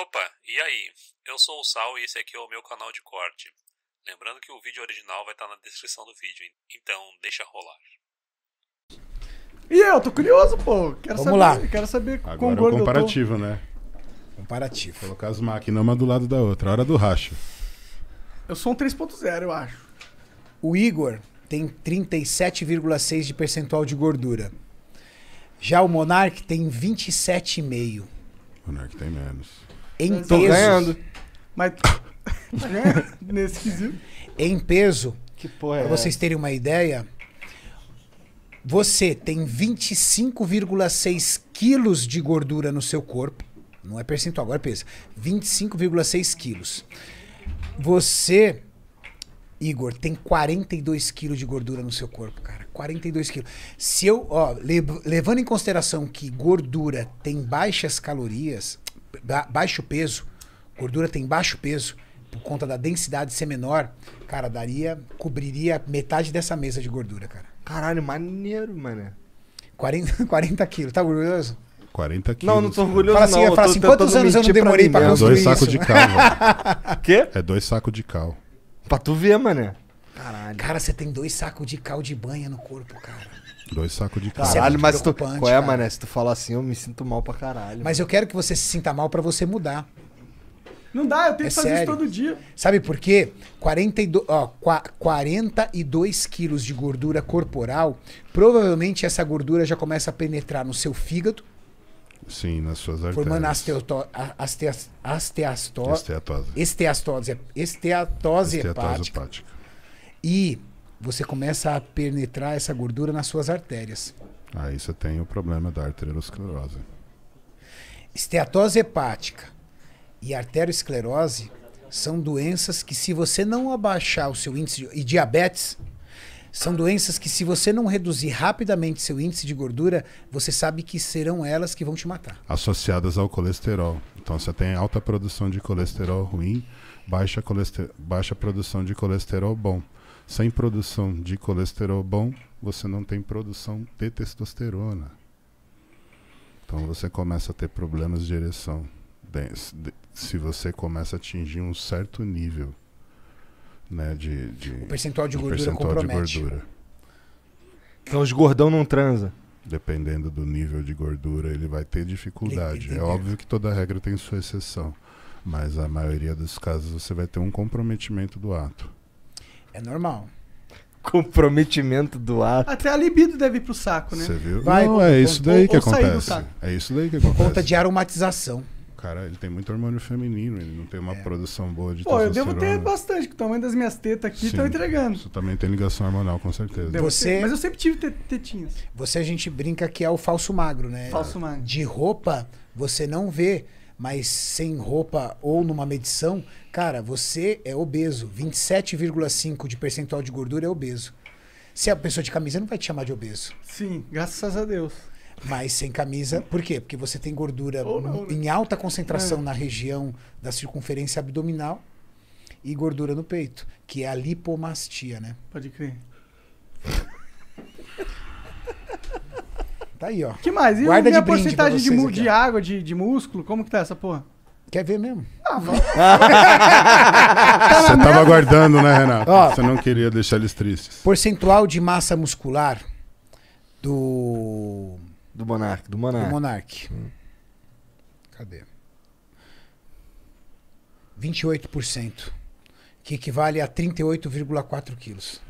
Opa, e aí? Eu sou o Sal e esse aqui é o meu canal de corte. Lembrando que o vídeo original vai estar na descrição do vídeo, então deixa rolar. E eu, tô curioso, pô. Quero Vamos saber, lá. quero saber Agora quão é o comparativo, né? Comparativo. Colocar as máquinas uma do lado da outra, hora do racho. eu sou um 3.0, eu acho. O Igor tem 37,6 de percentual de gordura. Já o Monark tem 27,5. O Narc tem menos. Em Mas peso. ganhando. Mas. Né? Nesse quesito. Em peso. Que porra é Pra vocês terem uma ideia, você tem 25,6 quilos de gordura no seu corpo. Não é percentual, agora é peso. 25,6 quilos. Você, Igor, tem 42 quilos de gordura no seu corpo, cara. 42 quilos. Se eu, ó, levando em consideração que gordura tem baixas calorias, baixo peso, gordura tem baixo peso, por conta da densidade ser menor, cara, daria, cobriria metade dessa mesa de gordura, cara. Caralho, maneiro, mano. 40, 40 quilos, tá orgulhoso? 40 quilos. Não, não tô orgulhoso fala assim, não. É, fala assim, quantos anos eu não demorei pra, pra construir isso? É dois sacos de cal. Quê? É dois sacos de cal. Pra tu ver, mané. Caralho. Cara, você tem dois sacos de cal de banha no corpo, cara. Dois sacos de caralho. Caralho, mas tu, qual é, cara? mané? Se tu falar assim, eu me sinto mal pra caralho. Mas eu quero que você se sinta mal pra você mudar. Não dá, eu tenho é que fazer sério. isso todo dia. Sabe por quê? 42, ó, 42 quilos de gordura corporal, provavelmente essa gordura já começa a penetrar no seu fígado. Sim, nas suas artérias. Formando asteatose. aste, é, esteatose. Esteatose, hepática. esteatose hepática. E você começa a penetrar essa gordura nas suas artérias. Aí você tem o problema da arteriosclerose. Esteatose hepática e arteriosclerose são doenças que, se você não abaixar o seu índice de, e diabetes, são doenças que, se você não reduzir rapidamente seu índice de gordura, você sabe que serão elas que vão te matar. Associadas ao colesterol. Então, você tem alta produção de colesterol ruim, baixa, baixa produção de colesterol bom. Sem produção de colesterol bom, você não tem produção de testosterona. Então você começa a ter problemas de ereção. Se você começa a atingir um certo nível né, de, de o percentual de gordura percentual compromete. De gordura. Então os gordão não transa. Dependendo do nível de gordura, ele vai ter dificuldade. É óbvio que toda regra tem sua exceção, mas a maioria dos casos você vai ter um comprometimento do ato. É normal. Comprometimento do ar. Até a libido deve ir pro saco, né? Você viu? Vai, não, é, é isso daí que acontece. É isso daí que acontece. Por conta de aromatização cara, ele tem muito hormônio feminino, ele não tem uma é. produção boa de Pô, eu devo ter bastante, que o tamanho das minhas tetas aqui estão entregando. Isso também tem ligação hormonal, com certeza. você, mas eu sempre tive tetinhas. Você a gente brinca que é o falso magro, né? Falso magro. De roupa, você não vê mas sem roupa ou numa medição, cara, você é obeso. 27,5 de percentual de gordura é obeso. Se a pessoa de camisa não vai te chamar de obeso. Sim, graças a Deus. Mas sem camisa, por quê? Porque você tem gordura não, em né? alta concentração é. na região da circunferência abdominal e gordura no peito, que é a lipomastia, né? Pode crer. Tá aí, ó. que mais? E Guarda a de porcentagem de, de água, de, de músculo? Como que tá essa porra? Quer ver mesmo? Ah, tá tá Você tava aguardando, né, Renato? Ó. Você não queria deixar eles tristes. porcentual de massa muscular do, Do Monark, do do Monark. Monark. Cadê? 28%, que equivale a 38,4 quilos.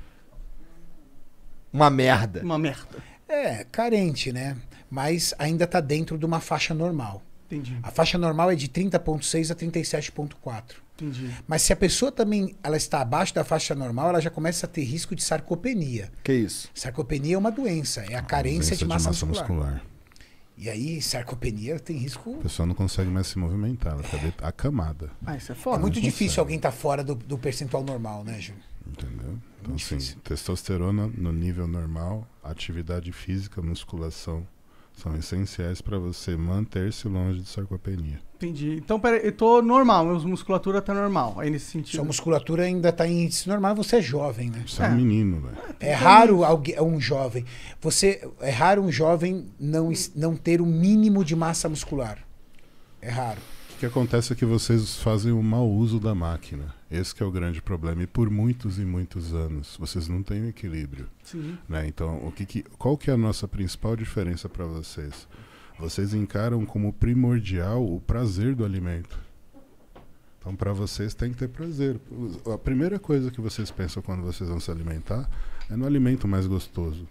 Uma merda. Uma merda. É, carente, né? Mas ainda está dentro de uma faixa normal. Entendi. A faixa normal é de 30,6 a 37,4. Entendi. Mas se a pessoa também ela está abaixo da faixa normal, ela já começa a ter risco de sarcopenia. Que isso? Sarcopenia é uma doença, é a ah, carência de massa, de massa muscular. muscular. E aí, sarcopenia tem risco. A pessoa não consegue mais se movimentar, ela está acamada. Ah, isso é, é foda. É muito difícil consegue. alguém estar tá fora do, do percentual normal, né, Júlio? Entendeu? Então, assim, testosterona no nível normal, atividade física, musculação são essenciais para você manter-se longe de sarcopenia. Entendi. Então, peraí, eu tô normal, minha musculatura tá normal, aí nesse sentido. Sua musculatura ainda tá em índice normal, você é jovem, né? Você é, é um menino, né? É raro alguém, é um jovem. Você é raro um jovem não, não ter o um mínimo de massa muscular. É raro. O que acontece é que vocês fazem o um mau uso da máquina. Esse é o grande problema. E por muitos e muitos anos, vocês não têm equilíbrio. Sim. Né? Então, o que, que qual que é a nossa principal diferença para vocês? Vocês encaram como primordial o prazer do alimento. Então, para vocês tem que ter prazer. A primeira coisa que vocês pensam quando vocês vão se alimentar é no alimento mais gostoso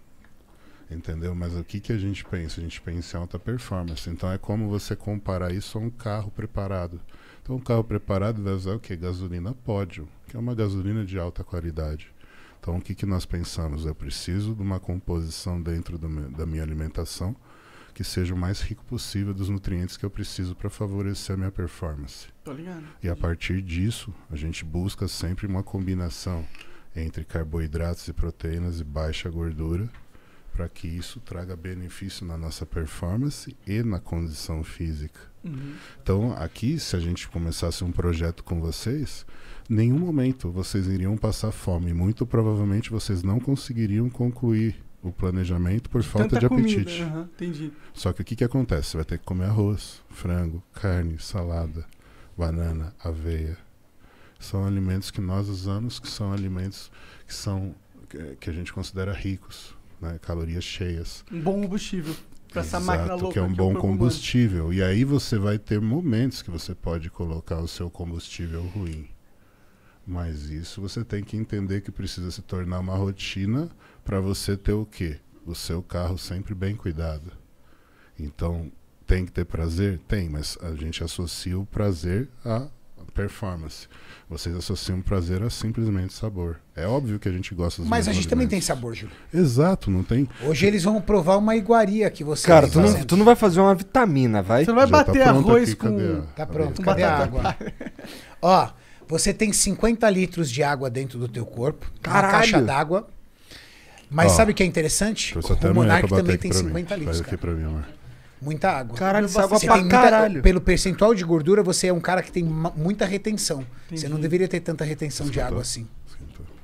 entendeu? Mas o que, que a gente pensa? A gente pensa em alta performance. Então é como você comparar isso a um carro preparado. Então um carro preparado vai usar o que? Gasolina pódio, que é uma gasolina de alta qualidade. Então o que, que nós pensamos? Eu preciso de uma composição dentro da minha alimentação que seja o mais rico possível dos nutrientes que eu preciso para favorecer a minha performance. Tô ligado. E a partir disso, a gente busca sempre uma combinação entre carboidratos e proteínas e baixa gordura para que isso traga benefício na nossa performance e na condição física. Uhum. Então, aqui, se a gente começasse um projeto com vocês, nenhum momento vocês iriam passar fome. Muito provavelmente vocês não conseguiriam concluir o planejamento por de falta de apetite. uhum, entendi. Só que o que, que acontece? Você vai ter que comer arroz, frango, carne, salada, banana, aveia. São alimentos que nós usamos, que são alimentos que são que a gente considera ricos né, calorias cheias. Um bom combustível para essa máquina louca. que é um é bom combustível. E aí você vai ter momentos que você pode colocar o seu combustível ruim. Mas isso você tem que entender que precisa se tornar uma rotina para você ter o quê? O seu carro sempre bem cuidado. Então, tem que ter prazer? Tem, mas a gente associa o prazer a performance. Vocês associam prazer a simplesmente sabor. É óbvio que a gente gosta dos Mas a gente também tem sabor, Júlio. Exato, não tem. Hoje eles vão provar uma iguaria que você Cara, tu não, tu não, vai fazer uma vitamina, vai? Você não vai Já tá bater tá arroz aqui, com. Cadê a... Tá pronto, cadê, a água? Ó, você tem 50 litros de água dentro do teu corpo, Caralho. uma caixa d'água. Mas Ó, sabe o que é interessante? O Monark também tem 50 litros. Faz cara. pra mim, amor. Muita água. Caralho, você água pra caralho. Pelo percentual de gordura, você é um cara que tem muita retenção. Entendi. Você não deveria ter tanta retenção Esquentou. de água assim.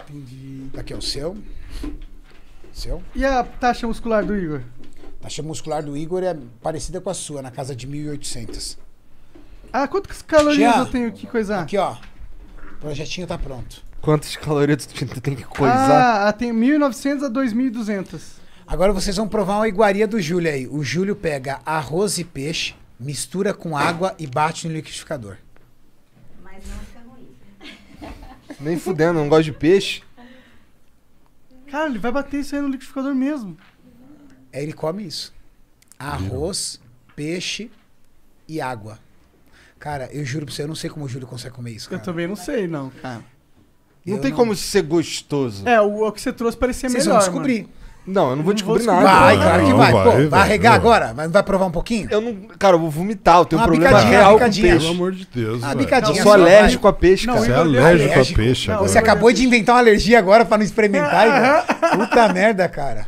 Entendi. Aqui é o seu. Seu. E a taxa muscular do Igor? A taxa muscular do Igor é parecida com a sua, na casa de 1.800. Ah, quantas calorias eu tenho que coisar? Aqui, ó. O projetinho tá pronto. Quantas calorias tu tem que coisar? Ah, ah tem 1.900 a 2.200. Agora vocês vão provar uma iguaria do Júlio aí. O Júlio pega arroz e peixe, mistura com água e bate no liquidificador. Mas não fica ruim. Nem fudendo, não gosto de peixe. Cara, ele vai bater isso aí no liquidificador mesmo. É, ele come isso. Arroz, peixe e água. Cara, eu juro pra você, eu não sei como o Júlio consegue comer isso. Cara. Eu também não sei, não, cara. Não eu tem não... como ser gostoso. É, o, o que você trouxe parecia Vocês melhor. Vocês vão descobrir. Mano. Não, eu não vou descobrir nada. Vai, cara, claro que vai. vai. Pô, vai, vai regar agora? Mas não vai provar um pouquinho? Eu não. Cara, eu vou vomitar. Eu tenho uma um problema real com peixe. Pelo amor de Deus. A ah, bicadinha. Eu sou alérgico a peixe, cara. Você é alérgico a peixe. Não, é você acabou de inventar uma alergia agora pra não experimentar. Puta merda, cara.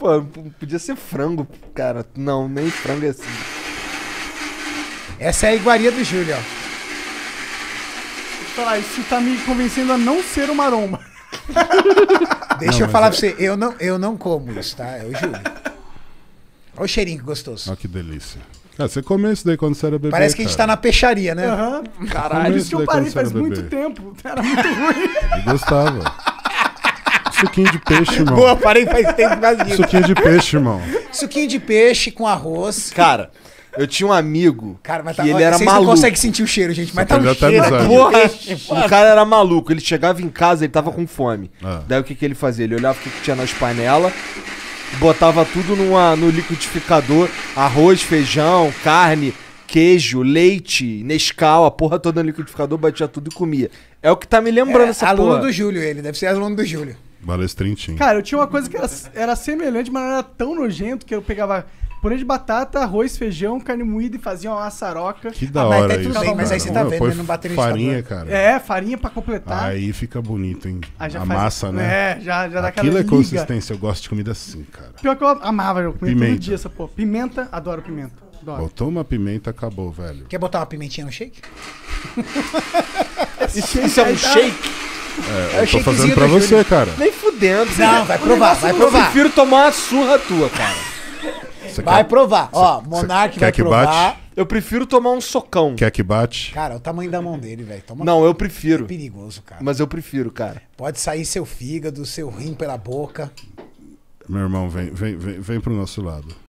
Pô, podia ser frango, cara. Não, nem frango é assim. Essa é a iguaria do Júlio, ó. Falar, isso tá me convencendo a não ser uma maromba. Deixa não, eu falar é... pra você, eu não, eu não como isso, tá? Eu juro. Olha o cheirinho gostoso. Olha que delícia. Ah, você comeu isso daí quando você era bebê. Parece que cara. a gente tá na peixaria, né? Uhum. Caralho, isso eu parei faz bebê. muito tempo. Era muito ruim. Eu gostava. Suquinho de peixe, irmão. Boa, parei faz tempo mais Suquinho de peixe, irmão. Suquinho de peixe com arroz. Cara, eu tinha um amigo cara, mas que tá, ele era maluco. Não consegue sentir o cheiro, gente, mas Só tá um tá cheiro. Tá porra, o cara era maluco. Ele chegava em casa, ele tava com fome. Ah. Daí o que, que ele fazia? Ele olhava o que, que tinha nas panelas, botava tudo numa, no liquidificador, arroz, feijão, carne, queijo, leite, Nescau, a porra toda no liquidificador, batia tudo e comia. É o que tá me lembrando é, essa aluno porra. Aluno do Júlio ele, deve ser aluno do Júlio. trintinho. Cara, eu tinha uma coisa que era, era semelhante, mas não era tão nojento que eu pegava purê de batata, arroz, feijão, carne moída e faziam uma saroca. Que da ah, hora mas, é isso, bem, mas aí você tá vendo, não batendo farinha, cara. É, farinha pra completar. Aí fica bonito, hein? a faz... massa, né? É, já, já dá Aquilo é consistência, eu gosto de comida assim, cara. Pior que eu amava, eu comia pimenta. todo dia essa porra. Pimenta, adoro pimenta. Adoro. Botou uma pimenta, acabou, velho. Quer botar uma pimentinha no shake? isso, isso é um tá- shake? É, eu, é eu tô fazendo pra você, Júlio. cara. Nem fudendo. Não, vai provar, vai é provar. Eu prefiro tomar a surra tua, cara vai quer... provar. Ó, Monark vai que provar. Bate? Eu prefiro tomar um socão. Quer que bate? Cara, é o tamanho da mão dele, velho. Não, eu prefiro. É perigoso, cara. Mas eu prefiro, cara. Pode sair seu fígado, seu rim pela boca. Meu irmão, vem, vem, vem, vem pro nosso lado.